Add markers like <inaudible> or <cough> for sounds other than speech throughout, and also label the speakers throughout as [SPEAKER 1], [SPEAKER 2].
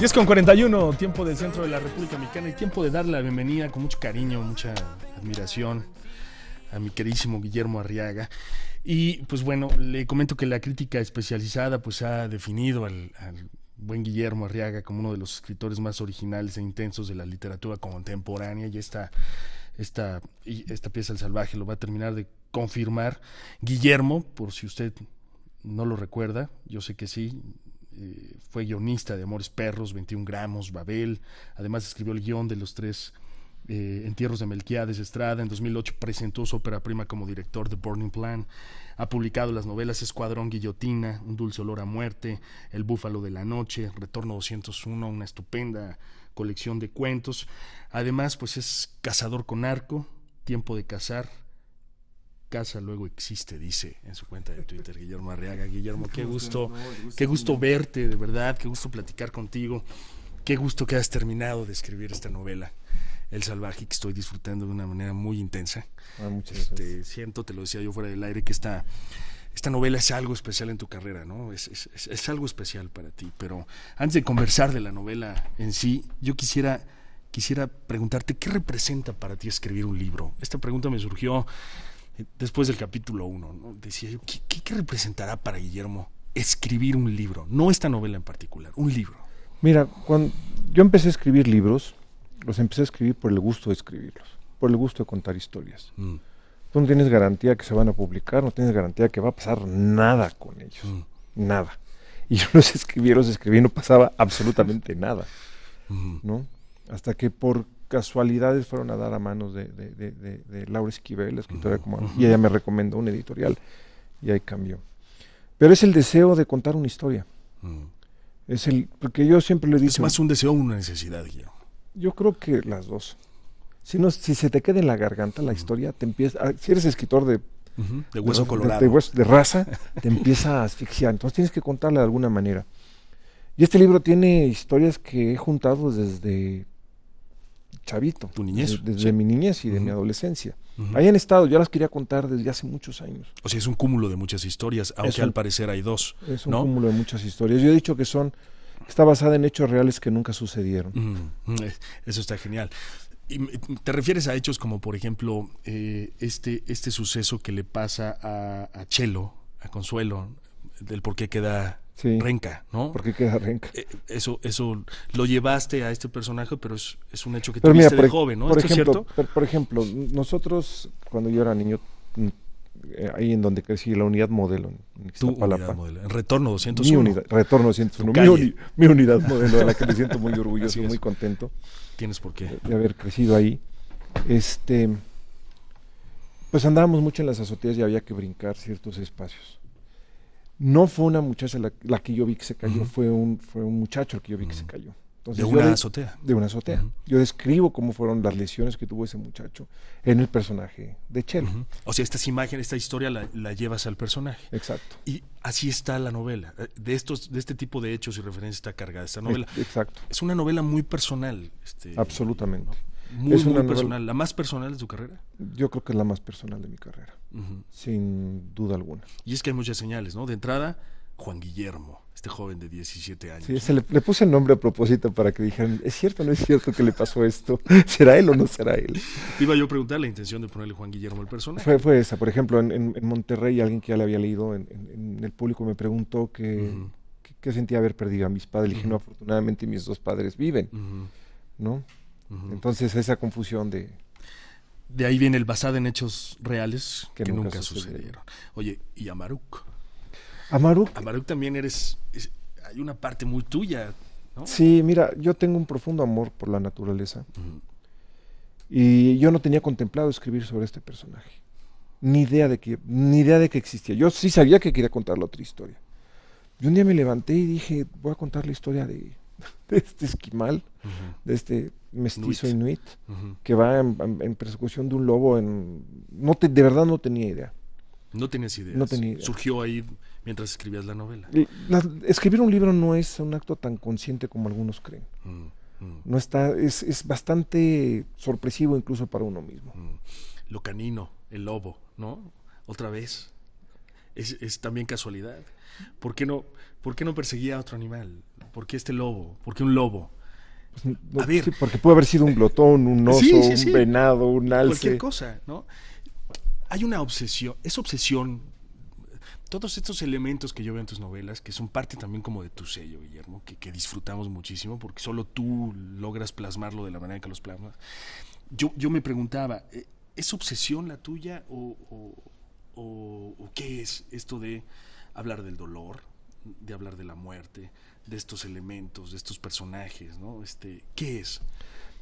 [SPEAKER 1] 10 con 41, tiempo del centro de la República Mexicana y tiempo de darle la bienvenida con mucho cariño, mucha admiración a mi queridísimo Guillermo Arriaga. Y pues bueno, le comento que la crítica especializada pues ha definido al, buen Guillermo Arriaga como uno de los escritores más originales e intensos de la literatura contemporánea y esta, esta, y esta pieza El Salvaje lo va a terminar de confirmar. Guillermo, por si usted no lo recuerda, yo sé que sí, eh, fue guionista de Amores Perros, 21 gramos, Babel. Además escribió el guión de los tres eh, entierros de Melquiades Estrada. En 2008 presentó su ópera prima como director de Burning Plan. Ha publicado las novelas Escuadrón Guillotina, Un dulce olor a muerte, El búfalo de la noche, Retorno 201, una estupenda colección de cuentos. Además, pues es cazador con arco, Tiempo de cazar, casa luego existe, dice en su cuenta de Twitter Guillermo Arriaga. Guillermo, qué gusto, qué gusto verte, de verdad, qué gusto platicar contigo, qué gusto que has terminado de escribir esta novela. El salvaje que estoy disfrutando de una manera muy intensa. Ah, muchas este, gracias. siento, te lo decía yo fuera del aire, que esta, esta novela es algo especial en tu carrera, ¿no? Es, es algo especial para ti. Pero antes de conversar de la novela en sí, yo quisiera quisiera preguntarte qué representa para ti escribir un libro. Esta pregunta me surgió después del capítulo 1, ¿no? decía yo, ¿qué, representará para Guillermo escribir un libro? No esta novela en particular, un libro.
[SPEAKER 2] Mira, cuando yo empecé a escribir libros, los empecé a escribir por el gusto de escribirlos, por el gusto de contar historias. Mm. Tú no tienes garantía que se van a publicar, no tienes garantía que va a pasar nada con ellos, mm. nada. Y yo los escribí, los escribí, no pasaba absolutamente nada, mm. ¿no? Hasta que por casualidades fueron a dar a manos de, de, de, Laura Esquivel, la escritora, como, y ella me recomendó un editorial y ahí cambió. Pero es el deseo de contar una historia. Mm. Es el, porque yo siempre le digo. Es más un deseo o una necesidad, Guillermo. Yo creo que las dos. Si, no, si se te queda en la garganta la historia, te empieza. Ah, si eres escritor de.
[SPEAKER 1] de hueso colorado. De,
[SPEAKER 2] de raza, <laughs> te empieza a asfixiar. Entonces tienes que contarla de alguna manera. Y este libro tiene historias que he juntado desde chavito. Tu niñez. Desde, mi niñez y de mi adolescencia. Ahí han estado, yo las quería contar desde hace muchos años. O sea, es un cúmulo de muchas
[SPEAKER 1] historias, aunque al parecer hay dos. Es un cúmulo
[SPEAKER 2] de muchas historias. Yo he dicho que son, está basada en hechos reales que nunca sucedieron.
[SPEAKER 1] eso está genial. te refieres a hechos como, por ejemplo, eh, este, este suceso que le pasa a, a Chelo, a Consuelo, del por qué queda renca,
[SPEAKER 2] ¿no? Porque queda
[SPEAKER 1] renca. Eh, eso, eso lo llevaste a este personaje, pero es, un hecho que pero tuviste de joven, ¿no? Por ejemplo, es
[SPEAKER 2] cierto? Por, ejemplo, nosotros cuando yo era niño, mm, eh, ahí en donde crecí, la unidad modelo, en unidad
[SPEAKER 1] retorno 201. Mi unidad,
[SPEAKER 2] retorno Mi, unidad modelo, de la que me
[SPEAKER 1] siento muy <laughs> orgulloso, muy contento. Tienes por qué.
[SPEAKER 2] De, haber crecido ahí. Este, pues andábamos mucho en las azoteas y había que brincar ciertos espacios no fue una muchacha la, que yo vi que se cayó, fue, un, fue un muchacho el que yo vi que se cayó. de una azotea. De una azotea. Yo describo cómo fueron las lesiones que tuvo ese muchacho en el personaje de Chelo.
[SPEAKER 1] O sea, estas imágenes, esta historia la, llevas al personaje. Exacto. Y así está la novela. Eh, de estos, de este tipo de hechos y referencias está cargada esta e novela. exacto. Es una novela muy personal. Este, Absolutamente es una personal. ¿La más personal de su carrera?
[SPEAKER 2] Yo creo que es la más personal de mi carrera, sin duda alguna.
[SPEAKER 1] Y es que hay muchas señales, ¿no? De entrada, Juan Guillermo, este joven de 17 años. Sí, le, puse el
[SPEAKER 2] nombre a propósito para que dijeran, ¿es cierto o no es cierto que le pasó esto? <laughs> ¿Será él o no será él?
[SPEAKER 1] iba yo a preguntar la intención de ponerle Juan Guillermo al personaje. Fue, esa,
[SPEAKER 2] por ejemplo, en, Monterrey alguien que ya le había leído en, el público me preguntó que, sentía haber perdido a mis padres. Le dije, no, afortunadamente mis dos padres viven, ¿no? Entonces esa confusión de...
[SPEAKER 1] De ahí viene el basado en hechos reales que, nunca, sucedieron. Oye, ¿y Amaruk? Amaruk. Amaruk también eres... hay una parte muy tuya. ¿no? Sí,
[SPEAKER 2] mira, yo tengo un profundo amor por la naturaleza. Y yo no tenía contemplado escribir sobre este personaje. Ni idea de que, ni idea de que existía. Yo sí sabía que quería contar la otra historia. Y un día me levanté y dije, voy a contar la historia de <laughs> de este esquimal, de este mestizo inuit, que va en, persecución de un lobo. En, no te, de verdad no tenía idea.
[SPEAKER 1] No tenías idea. No Surgió ahí mientras escribías la novela.
[SPEAKER 2] escribir un libro no es un acto tan consciente como algunos creen. Mm, mm. No está, es, bastante sorpresivo incluso para uno
[SPEAKER 1] mismo. Mm. Lo canino, el lobo, ¿no? Otra vez. Es, también casualidad. ¿Por qué, no, ¿Por qué no perseguía a otro animal? ¿Por qué este lobo? ¿Por qué un lobo?
[SPEAKER 2] Pues, porque puede haber sido un glotón, un oso, un venado, un alce. Cualquier
[SPEAKER 1] cosa, ¿no? Hay una obsesión, es obsesión. Todos estos elementos que yo veo en tus novelas, que son parte también como de tu sello, Guillermo, que, disfrutamos muchísimo, porque solo tú logras plasmarlo de la manera que los plasmas. Yo, yo me preguntaba, eh, ¿es obsesión la tuya o qué es esto de hablar del dolor, de hablar de la muerte, de estos elementos, de estos personajes, ¿no? Este, ¿qué es?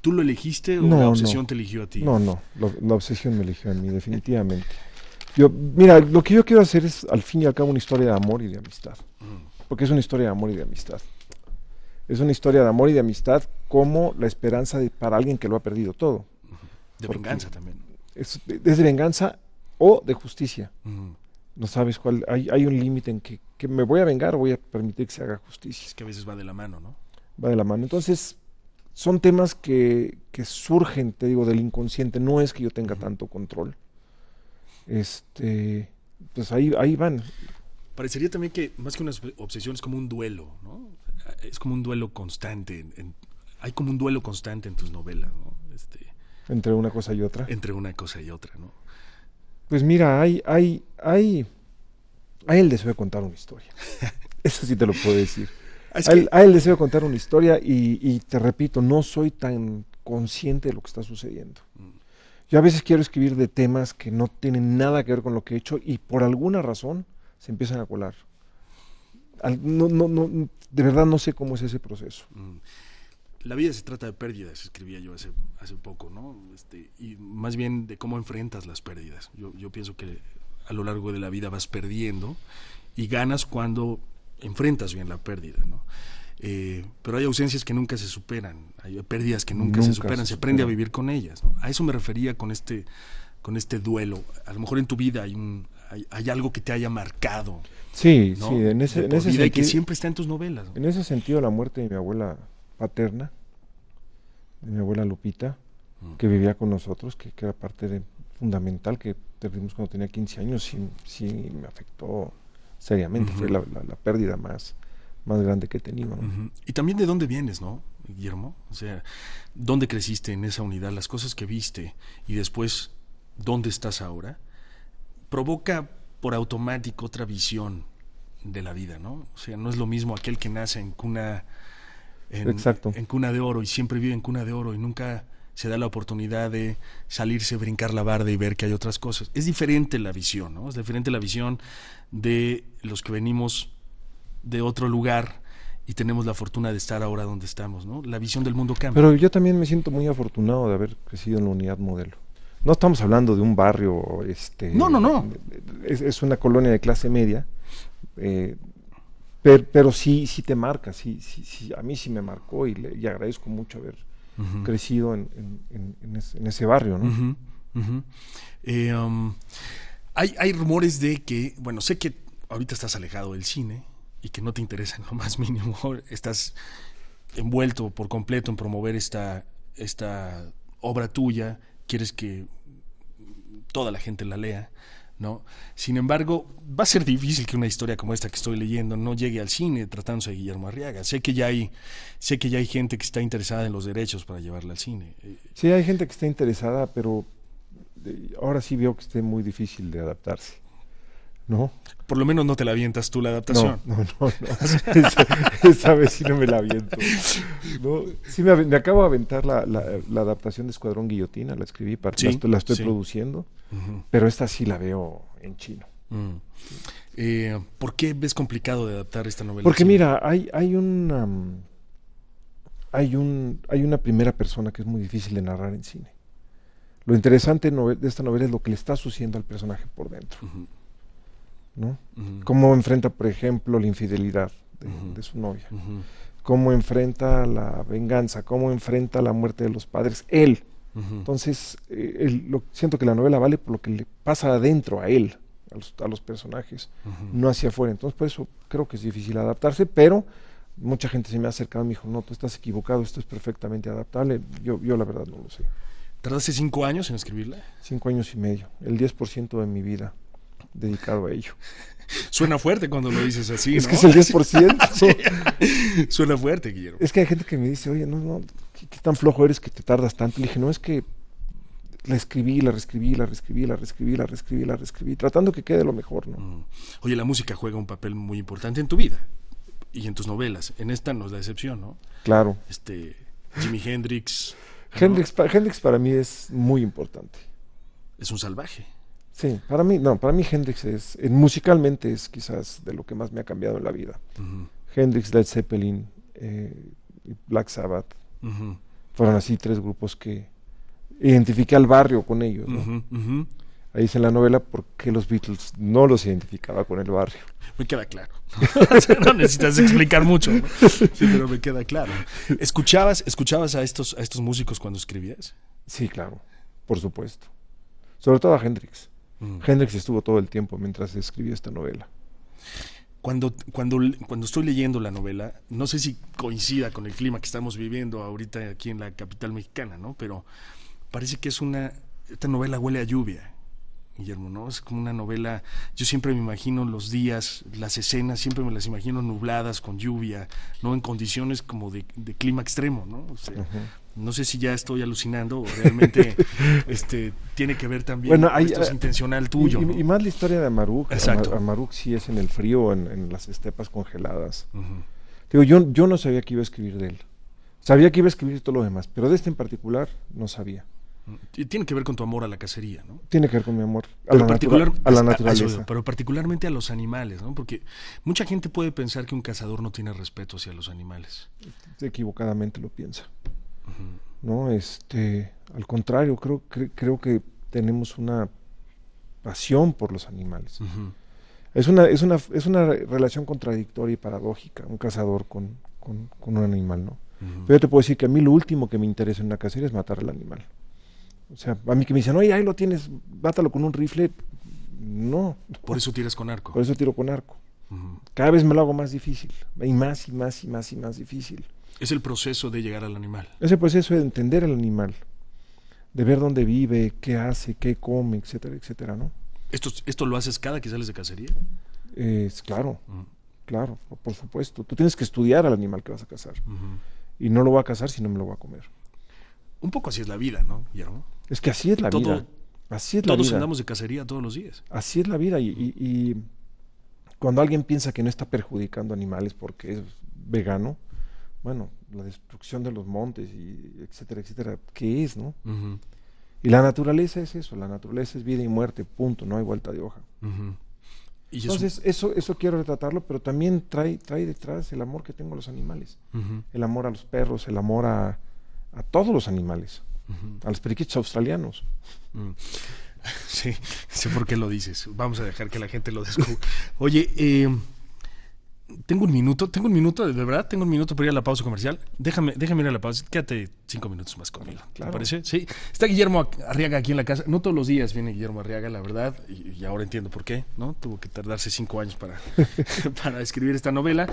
[SPEAKER 1] ¿Tú lo elegiste o la obsesión te eligió a ti? No, no,
[SPEAKER 2] la obsesión me eligió a mí, definitivamente. Yo, mira, lo que yo quiero hacer es al fin y al cabo una historia de amor y de amistad. Mm. Porque es una historia de amor y de amistad. Es una historia de amor y de amistad como la esperanza para alguien que lo ha perdido todo. De venganza también. Es, de venganza o de justicia no sabes cuál, hay, un límite en que, me voy a vengar o voy a permitir que se haga
[SPEAKER 1] justicia. Es que a veces va de la mano, ¿no?
[SPEAKER 2] Va de la mano. Entonces, son temas que, que surgen, te digo, del inconsciente. No es que yo tenga tanto control. Este, pues ahí, ahí van.
[SPEAKER 1] Parecería también que más que una obsesión es como un duelo, ¿no? Es como un duelo constante. hay como un duelo constante en tus novelas, ¿no? Este,
[SPEAKER 2] entre una cosa y otra.
[SPEAKER 1] Entre una cosa y otra, ¿no?
[SPEAKER 2] Pues mira, hay, hay, hay, hay el deseo de contar una historia. <laughs> Eso sí te lo puedo decir. hay, <laughs> el deseo de contar una historia y, te repito, no soy tan consciente de lo que está sucediendo. Mm. Yo a veces quiero escribir de temas que no tienen nada que ver con lo que he hecho y por alguna razón se empiezan a colar. no, de verdad no sé cómo es ese proceso.
[SPEAKER 1] Mm la vida se trata de pérdidas, escribía yo hace, poco, ¿no? Este, y más bien de cómo enfrentas las pérdidas. Yo, pienso que a lo largo de la vida vas perdiendo y ganas cuando enfrentas bien la pérdida, ¿no? Eh, pero hay ausencias que nunca se superan, hay pérdidas que nunca, se, superan, se aprende a vivir con ellas. ¿no? A eso me refería con este, con este duelo. A lo mejor en tu vida hay, un, hay, algo que te haya marcado.
[SPEAKER 2] Sí, sí, en ese, sentido. Y que siempre está en tus novelas. En ese sentido, la muerte de mi abuela paterna, de mi abuela Lupita, que vivía con nosotros, que, era parte de, fundamental, que perdimos cuando tenía 15 años, sí, sí me afectó seriamente, fue la, pérdida más, más grande que he tenido.
[SPEAKER 1] Y también de dónde vienes, ¿no, Guillermo? O sea, ¿dónde creciste en esa unidad? Las cosas que viste y después, ¿dónde estás ahora? Provoca por automático otra visión de la vida, ¿no? O sea, no es lo mismo aquel que nace en cuna en, Exacto. en cuna de oro y siempre vive en cuna de oro y nunca se da la oportunidad de salirse, brincar la barda y ver que hay otras cosas. Es diferente la visión, ¿no? Es diferente la visión de los que venimos de otro lugar y tenemos la fortuna de estar ahora donde estamos, ¿no? La visión del mundo cambia. Pero yo
[SPEAKER 2] también me siento muy afortunado de haber crecido en la unidad modelo. No estamos hablando de un barrio, este... No, no, no. Es, una colonia de clase media. Eh, pero, sí, sí te marca, sí, sí, a mí sí me marcó y, le, agradezco mucho haber crecido en, en, ese barrio, ¿no?
[SPEAKER 1] Eh, um, hay, hay, rumores de que, bueno, sé que ahorita estás alejado del cine y que no te interesa nomás más mínimo, <laughs> estás envuelto por completo en promover esta, esta obra tuya, quieres que toda la gente la lea. ¿no? Sin embargo, va a ser difícil que una historia como esta que estoy leyendo no llegue al cine tratándose de Guillermo Arriaga. Sé que ya hay, sé que ya hay gente que está interesada en los derechos para llevarla al cine. Eh,
[SPEAKER 2] sí, hay gente que está interesada, pero eh, ahora sí veo que esté muy difícil de adaptarse. ¿no?
[SPEAKER 1] Por lo menos no te la avientas tú la adaptación. No, no, no. <laughs> Esa, vez sí no me la aviento.
[SPEAKER 2] sí, me, acabo de aventar la, adaptación de Escuadrón Guillotina, la escribí, sí, la, estoy produciendo, pero esta sí la veo en chino.
[SPEAKER 1] Mm. Eh, ¿Por qué ves complicado de adaptar esta novela? Porque
[SPEAKER 2] mira, hay, hay una... Mm, hay, un, hay una primera persona que es muy difícil de narrar en cine. Lo interesante de esta novela es lo que le está sucediendo al personaje por dentro. ¿no? Cómo enfrenta, por ejemplo, la infidelidad de, su novia, cómo enfrenta la venganza, cómo enfrenta la muerte de los padres, él. Entonces, eh, siento que la novela vale por lo que le pasa adentro a él, a los, personajes, no hacia afuera. Entonces, por eso creo que es difícil adaptarse, pero mucha gente se me ha acercado y me dijo, no, tú estás equivocado, esto es perfectamente adaptable. Yo, yo la verdad no lo sé.
[SPEAKER 1] ¿Tardaste cinco años en
[SPEAKER 2] escribirla? Cinco años y medio, el 10% de mi vida dedicado a ello.
[SPEAKER 1] Suena fuerte cuando lo dices así. Es que es el 10%. <laughs> Suena fuerte, Guillermo. Es que hay
[SPEAKER 2] gente que me dice, oye, no, no, ¿qué, tan flojo eres que te tardas tanto? Le dije, no, es que la escribí, la reescribí, la reescribí, la reescribí, la reescribí, la reescribí, tratando que quede lo mejor, ¿no? Mm.
[SPEAKER 1] Oye, la música juega un papel muy importante en tu vida y en tus novelas. En esta no es la excepción, ¿no? Claro. Este, Jimi Hendrix. Hendrix, Hendrix para mí es muy importante. Es un salvaje.
[SPEAKER 2] Sí, para mí, no, para mí Hendrix es, musicalmente es quizás de lo que más me ha cambiado en la vida. Hendrix, Led Zeppelin, eh, y Black Sabbath, fueron así tres grupos que identifiqué al barrio con ellos. Ahí dice en la novela por qué los Beatles no los identificaba con el barrio.
[SPEAKER 1] Me queda claro. <laughs> no necesitas explicar mucho, sí, pero me queda claro. ¿Escuchabas, escuchabas a, estos, a estos músicos cuando escribías? Sí, claro, por supuesto.
[SPEAKER 2] Sobre todo a Hendrix. Mm. Hendrix estuvo todo el tiempo mientras escribió esta novela.
[SPEAKER 1] Cuando, cuando, cuando estoy leyendo la novela, no sé si coincida con el clima que estamos viviendo ahorita aquí en la capital mexicana, ¿no? Pero parece que es una. Esta novela huele a lluvia, Guillermo, ¿no? Es como una novela. Yo siempre me imagino los días, las escenas, siempre me las imagino nubladas, con lluvia, ¿no? En condiciones como de, clima extremo, ¿no? No sé si ya estoy alucinando o realmente <laughs> este, tiene que ver también. Bueno, esto es eh, intencional tuyo. Y,
[SPEAKER 2] más la historia de Amaruk. Exacto. Amaruk sí es en el frío, en, las estepas congeladas. Digo, yo, yo no sabía que iba a escribir de él. Sabía que iba a escribir todo lo demás, pero de este en particular no sabía.
[SPEAKER 1] Mm, y tiene que ver con tu amor a la cacería, ¿no?
[SPEAKER 2] Tiene que ver con mi amor a, la, naturaleza.
[SPEAKER 1] pero particularmente a los animales, ¿no? Porque mucha gente puede pensar que un cazador no tiene respeto hacia los animales.
[SPEAKER 2] Equivocadamente lo piensa. ¿no? Este, al contrario, creo, creo que tenemos una pasión por los animales. es, una, es, es una relación contradictoria y paradójica, un cazador con, un animal, ¿no? Pero yo te puedo decir que a mí lo último que me interesa en una cacería es matar al animal. O sea, a mí que me dicen, oye, ahí lo tienes, bátalo con un rifle, no. Por eso tiras con arco. Por eso tiro con arco. Cada vez me lo hago más difícil, y más y más y más y más difícil.
[SPEAKER 1] Es el proceso de llegar al animal.
[SPEAKER 2] Es el proceso de entender al animal, de ver dónde vive, qué hace, qué come, etcétera, etcétera, ¿no?
[SPEAKER 1] ¿Esto, esto lo haces cada que sales de cacería?
[SPEAKER 2] claro, claro, por supuesto. Tú tienes que estudiar al animal que vas a cazar. Y no lo va a cazar si no me lo va a comer.
[SPEAKER 1] Un poco así es la vida, ¿no, Guillermo?
[SPEAKER 2] Es que así es la vida. todos andamos de
[SPEAKER 1] cacería todos los días.
[SPEAKER 2] Así es la vida. Y, y, cuando alguien piensa que no está perjudicando animales porque es vegano, bueno, la destrucción de los montes, y etcétera, etcétera, ¿qué es, no? Y la naturaleza es eso, la naturaleza es vida y muerte, punto, no hay vuelta de hoja. Entonces, eso, eso quiero retratarlo, pero también trae, trae detrás el amor que tengo a los animales, el amor a los perros, el amor a, todos los animales, a los periquitos australianos.
[SPEAKER 1] Mm. <laughs> Sí, sé por qué lo dices. Vamos a dejar que la gente lo descubra. Oye, eh, tengo un minuto, tengo un minuto, de verdad, tengo un minuto para ir a la pausa comercial. Déjame, déjame ir a la pausa. Quédate cinco minutos más conmigo. Claro. ¿Te parece? Sí. Está Guillermo Arriaga aquí en la casa. No todos los días viene Guillermo Arriaga, la verdad, y, ahora entiendo por qué, ¿no? Tuvo que tardarse cinco años para, <laughs> <laughs> para escribir esta novela.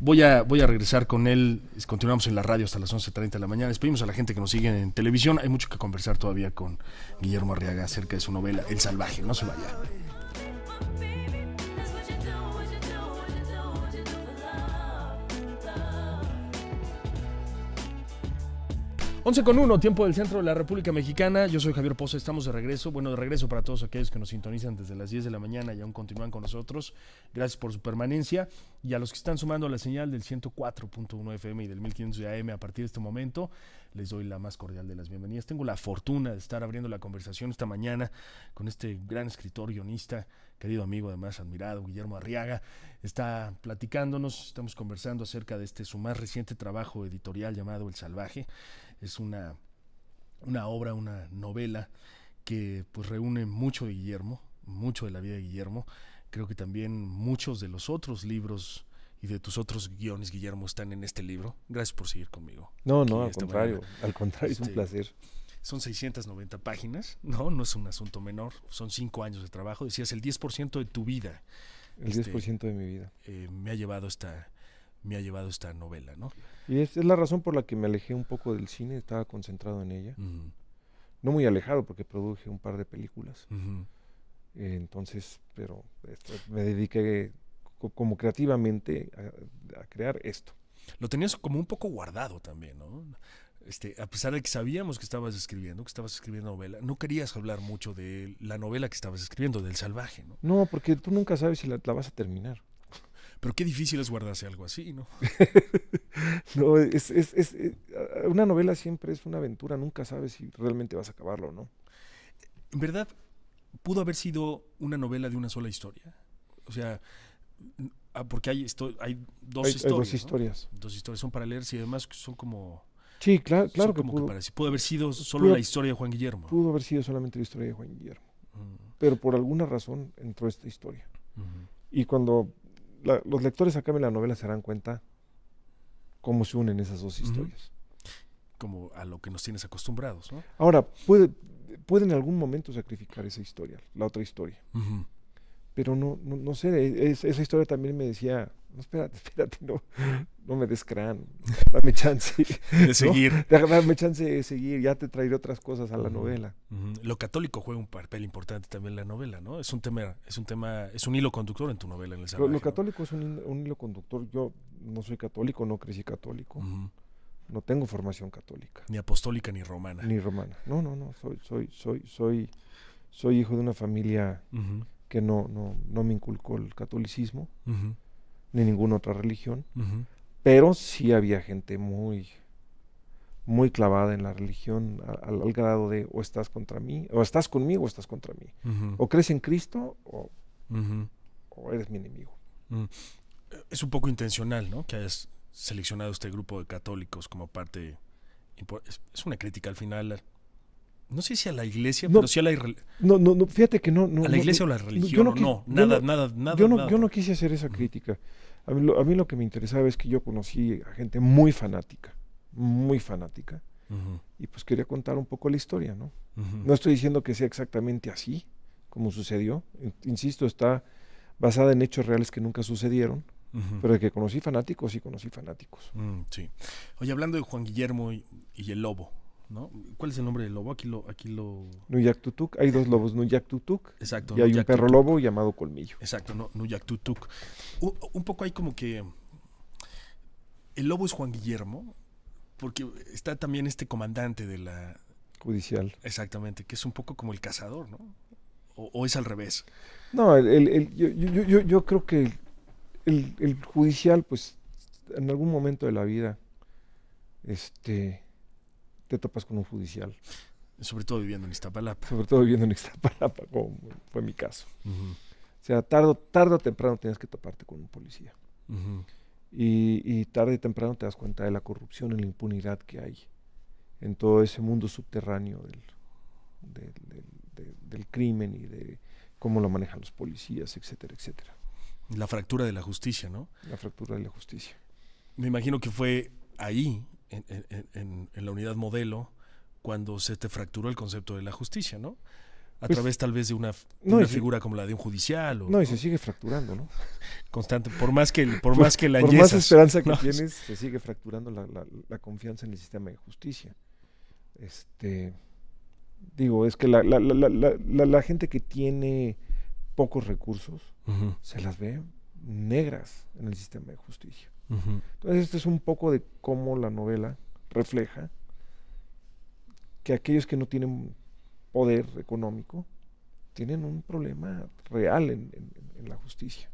[SPEAKER 1] Voy a, voy a regresar con él. Continuamos en la radio hasta las 11.30 de la mañana. despedimos a la gente que nos sigue en televisión. Hay mucho que conversar todavía con Guillermo Arriaga acerca de su novela El Salvaje. No se vaya. 11 con 1, tiempo del centro de la República Mexicana. Yo soy Javier Poza, estamos de regreso. Bueno, de regreso para todos aquellos que nos sintonizan desde las 10 de la mañana y aún continúan con nosotros. Gracias por su permanencia. Y a los que están sumando la señal del 104.1 FM y del 1500 AM a partir de este momento, les doy la más cordial de las bienvenidas. Tengo la fortuna de estar abriendo la conversación esta mañana con este gran escritor, guionista, querido amigo, además admirado, Guillermo Arriaga. Está platicándonos, estamos conversando acerca de este su más reciente trabajo editorial llamado El Salvaje. Es una, una obra, una novela que pues reúne mucho de Guillermo, mucho de la vida de Guillermo. Creo que también muchos de los otros libros y de tus otros guiones, Guillermo, están en este libro. Gracias por seguir conmigo. No, no, al contrario, al contrario, es un este, placer. Son 690 páginas, ¿no? No es un asunto menor, son cinco años de trabajo, decías el 10% de tu vida. El 10% este, de mi vida. Eh, me ha llevado esta, me ha llevado esta novela, ¿no?
[SPEAKER 2] Y es, es, la razón por la que me alejé un poco del cine, estaba concentrado en ella. No muy alejado porque produje un par de películas. entonces, pero este, me dediqué como creativamente a,
[SPEAKER 1] crear esto. Lo tenías como un poco guardado también, ¿no? Este, a pesar de que sabíamos que estabas escribiendo, que estabas escribiendo novela, no querías hablar mucho de la novela que estabas escribiendo, del salvaje,
[SPEAKER 2] ¿no? No, porque tú nunca sabes si la vas a terminar.
[SPEAKER 1] Pero qué difícil es guardarse algo así, ¿no?
[SPEAKER 2] <laughs> no, es, eh, una novela siempre es una aventura, nunca sabes si realmente vas a acabarlo o no.
[SPEAKER 1] En verdad, pudo haber sido una novela de una sola historia. O sea, ah, porque hay, esto, hay dos historias. dos historias. Dos historias son para leerse y además son como...
[SPEAKER 2] Sí, claro, claro pudo, pudo. haber sido solo la historia de Juan Guillermo. Pudo haber sido solamente la historia de Juan Guillermo. Mm. Pero por alguna razón entró esta historia. Y cuando los lectores acá en la novela se darán cuenta cómo se unen esas dos historias.
[SPEAKER 1] Como a lo que nos tienes acostumbrados, ¿no?
[SPEAKER 2] Ahora, puede, puede en algún momento sacrificar esa historia, la otra historia. Pero no, no, no sé, e, esa historia también me decía no, espérate, <laughs> espérate, no, no me descrean, dame chance <laughs> de seguir. Dame chance de seguir, ya te traeré otras cosas a la novela.
[SPEAKER 1] Lo católico juega un papel importante también en la novela, ¿no? Es un tema, es un tema, es un hilo conductor en tu novela en el salvaje, Lo,
[SPEAKER 2] católico es un, hilo conductor. Yo no soy católico, no crecí católico. No tengo formación católica.
[SPEAKER 1] Ni apostólica ni romana. Ni romana.
[SPEAKER 2] No, no, no. Soy, soy, soy, soy, soy hijo de una familia que no, no, no me inculcó el catolicismo ni ninguna otra religión, pero sí había gente muy, muy clavada en la religión al, grado de o estás contra mí, o estás conmigo o estás contra mí, o crees en Cristo
[SPEAKER 1] o, o eres mi enemigo. Mm. Eh, es un poco intencional, ¿no? Que hayas seleccionado este grupo de católicos como parte... Es una crítica al final no sé si a la iglesia, no, pero a la
[SPEAKER 2] No, no, no, fíjate que no. a la iglesia o la religión, no, nada, nada, nada, yo no, Yo no quise hacer esa crítica. A mí, lo, que me interesaba es que yo conocí a gente muy fanática, muy fanática. Y pues quería contar un poco la historia, ¿no? No estoy diciendo que sea exactamente así como sucedió. Insisto, está basada en hechos reales que nunca sucedieron. Pero de que conocí fanáticos y conocí fanáticos. Mm, sí.
[SPEAKER 1] Oye, hablando de Juan Guillermo y el lobo, ¿Cuál es el nombre del lobo? Aquí lo... Aquí lo...
[SPEAKER 2] Hay dos lobos, Tutuk. Exacto. Y hay un perro lobo llamado Colmillo.
[SPEAKER 1] Exacto, no, Un, un poco hay como que... El lobo es Juan Guillermo, porque está también este comandante de la... Judicial. Exactamente, que es un poco como el cazador, ¿no? O, es al revés.
[SPEAKER 2] No, yo, yo, creo que el, judicial, pues, en algún momento de la vida, este te topas con un judicial.
[SPEAKER 1] Sobre todo viviendo en Iztapalapa.
[SPEAKER 2] Sobre todo viviendo en Iztapalapa, como fue mi caso. O sea, tarde, tarde, o temprano tienes que toparte con un policía. y, tarde o temprano te das cuenta de la corrupción y la impunidad que hay en todo ese mundo subterráneo del, del crimen y de cómo lo manejan los policías, etcétera, etcétera.
[SPEAKER 1] La fractura de la justicia, ¿no? La fractura de la justicia. Me imagino que fue ahí en, la unidad modelo cuando se te fracturó el concepto de la justicia, ¿no? A pues través tal vez de una, figura como la de un judicial. O, no, y se sigue fracturando, ¿no? Constante, por más que, por, más que la Por más esperanza que tienes, se sigue fracturando la, confianza
[SPEAKER 2] en el sistema de justicia. Este, digo, es que la, gente que tiene pocos recursos se las ve negras en el sistema de justicia. Entonces, este es un poco de cómo la novela refleja que aquellos que no tienen poder económico
[SPEAKER 1] tienen un problema real en, la justicia.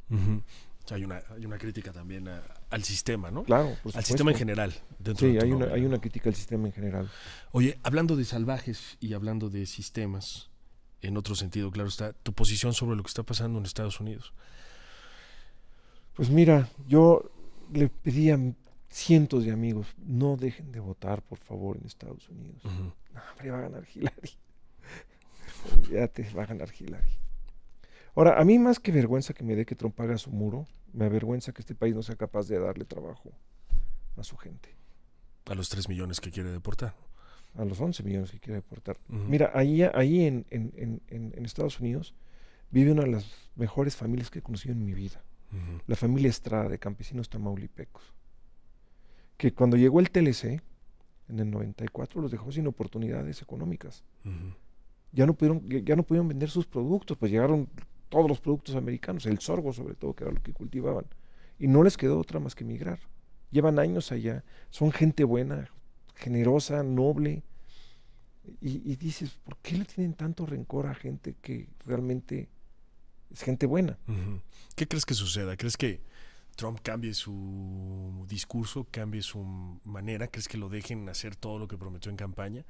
[SPEAKER 1] hay, una, hay una crítica también al sistema, ¿no? Claro, Al sistema en general. sí, hay, una, una crítica al sistema en general. Oye, hablando de salvajes y hablando de sistemas, en otro sentido, claro está, tu posición sobre lo que está pasando en Estados Unidos.
[SPEAKER 2] Pues mira, yo le pedí a cientos de amigos, no dejen de votar, por favor, en Estados Unidos. Ya -huh. va a ganar Hillary. <laughs> te va a ganar Hillary. Ahora, a mí más que vergüenza que me dé que Trump haga su muro, me avergüenza que este país no sea capaz de darle trabajo a su gente. A los 3
[SPEAKER 1] millones que quiere deportar. A
[SPEAKER 2] los 11 millones que quiere deportar. Mira, ahí, ahí en, en, Estados Unidos vive una de las mejores familias que he conocido en mi vida la familia Estrada de Campesinos Tamaulipecos, que cuando llegó el TLC, en el 94, los dejó sin oportunidades económicas. ya, no pudieron, ya no vender sus productos, pues llegaron todos los productos americanos, el sorgo sobre todo, que era lo que cultivaban. Y no les quedó otra más que emigrar. Llevan años allá, son gente buena, generosa, noble. Y, y dices, ¿por qué le tienen tanto rencor a gente que realmente es gente buena.
[SPEAKER 1] ¿Qué crees que suceda? ¿Crees que Trump cambie su discurso, cambie su manera? ¿Crees que lo dejen hacer todo lo que prometió en campaña?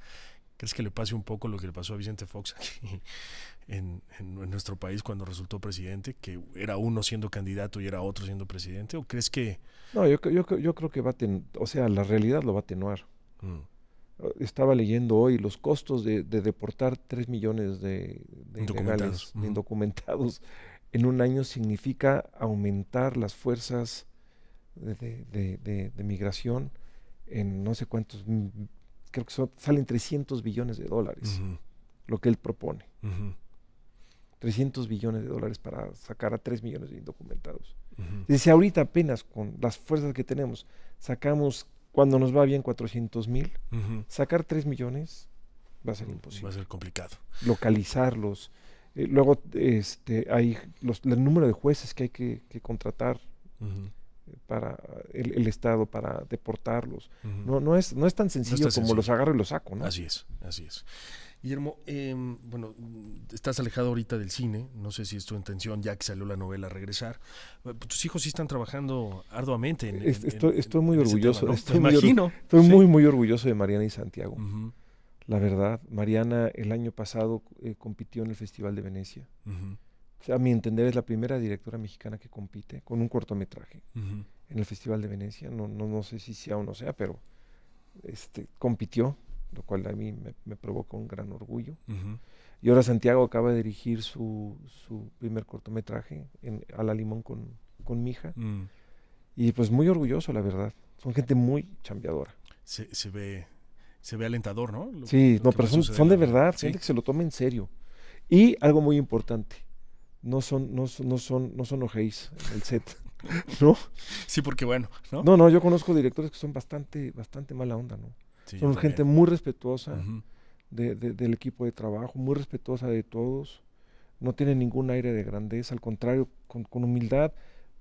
[SPEAKER 1] ¿Crees que le pase un poco lo que le pasó a Vicente Fox aquí <laughs> en, nuestro país cuando resultó presidente? ¿Que era uno siendo candidato y era otro siendo presidente? ¿O crees que.?
[SPEAKER 2] No, yo, creo que va a. o sea, la realidad lo va a atenuar. Mm. Estaba leyendo hoy los costos de, deportar 3 millones de, de indocumentados. en un año significa aumentar las fuerzas de, migración en no sé cuántos, mm, creo que salen 300 billones de dólares, lo que él propone. 300 billones de dólares para sacar a 3 millones de indocumentados. Dice, ahorita apenas con las fuerzas que tenemos, sacamos cuando nos va bien 400 mil, sacar 3 millones
[SPEAKER 1] va a ser imposible. Va a ser complicado.
[SPEAKER 2] Localizarlos. Eh, luego, este, hay el número de jueces que hay que, contratar para el, Estado para deportarlos. no, no, es, no es tan sencillo como los agarro y los saco, ¿no? Así
[SPEAKER 1] es, así es. Guillermo, em, bueno, estás alejado ahorita del cine, no sé si es tu intención, ya que salió la novela, regresar. Eh, tus hijos sí están trabajando arduamente. En, el estoy, estoy muy orgulloso, estoy, muy, imagino.
[SPEAKER 2] estoy muy, muy orgulloso de Mariana y Santiago. La verdad, Mariana el año pasado eh, compitió en el Festival de Venecia a mi entender es la primera directora mexicana que compite con un cortometraje en el Festival de Venecia. No, no, sé si sea o no sea, pero este, compitió, lo cual a mí me, provoca un gran orgullo. Y ahora Santiago acaba de dirigir su, su primer cortometraje en, a la limón con, con mi hija. Mm. Y pues muy orgulloso, la verdad. Son gente muy chambeadora. Se,
[SPEAKER 1] ve se ve alentador, ¿no? sí, no, pero son, de verdad, gente que
[SPEAKER 2] se lo toma en serio. Y algo muy importante, no son, no, no son, no son el set. <laughs> ¿No?
[SPEAKER 1] Sí, porque bueno, ¿no?
[SPEAKER 2] No, yo conozco directores que son bastante, bastante mala onda, ¿no? son gente muy respetuosa del equipo de trabajo, muy respetuosa de todos. No tienen ningún aire de grandeza, al contrario, con, humildad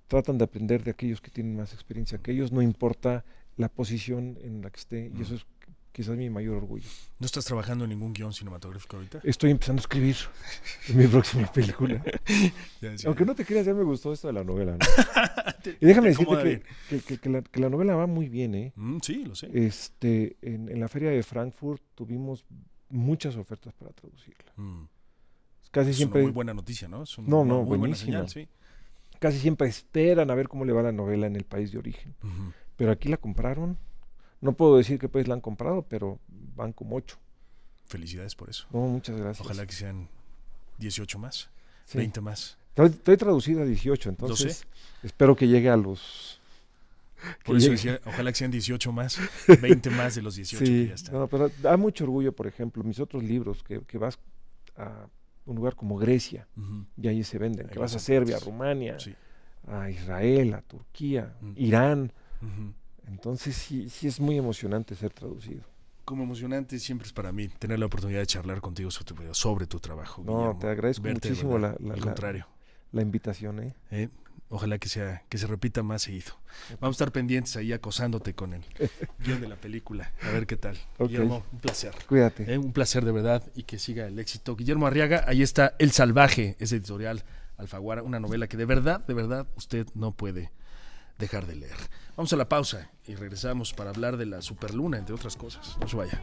[SPEAKER 2] tratan de aprender de aquellos que tienen más experiencia que ellos, no importa la posición en la que esté, y eso es quizás mi mayor orgullo.
[SPEAKER 1] ¿No estás trabajando en ningún guión cinematográfico ahorita? Estoy
[SPEAKER 2] empezando a escribir mi próxima <laughs> película.
[SPEAKER 1] Aunque no te creas, ya me gustó esto de la novela. <laughs> y déjame decirte
[SPEAKER 2] que, la, novela va muy bien, ¿eh? Mm, sí, lo sé. Este, en, la feria de Frankfurt tuvimos muchas ofertas para traducirla. Mm. Casi es una muy buena noticia, ¿no? no, no, muy buena Casi siempre esperan a ver cómo le va la novela en el país de origen. Pero aquí la compraron no puedo decir que pues la han comprado, pero van como ocho. Felicidades por eso. Oh, muchas gracias. Ojalá que sean
[SPEAKER 1] 18 más, 20 más.
[SPEAKER 2] Estoy, estoy traducida a 18, entonces espero que llegue a los...
[SPEAKER 1] Por <laughs> eso decía, ojalá que sean 18 más, 20 <laughs> más de los 18 que ya
[SPEAKER 2] están. da mucho orgullo, por ejemplo, mis otros libros que, vas a un lugar como Grecia y ahí se venden, que vas a Serbia, a Rumania, a Israel, a Turquía, Irán. Entonces sí, sí es muy emocionante ser traducido.
[SPEAKER 1] Como emocionante siempre es para mí tener la oportunidad de charlar contigo sobre tu, sobre tu trabajo. No, te agradezco muchísimo la, Al contrario.
[SPEAKER 2] La, invitación. ¿eh?
[SPEAKER 1] ¿eh? Ojalá que, sea, que se repita más seguido. Vamos a estar pendientes ahí acosándote con el <laughs> guión de la película. A ver qué tal. Guillermo, un placer. Cuídate. Eh, un placer de verdad y que siga el éxito. Guillermo Arriaga, ahí está El Salvaje, ese editorial Alfaguara, una novela que de verdad, de verdad usted no puede dejar de leer. Vamos a la pausa y regresamos para hablar de la superluna, entre otras cosas. No se vaya.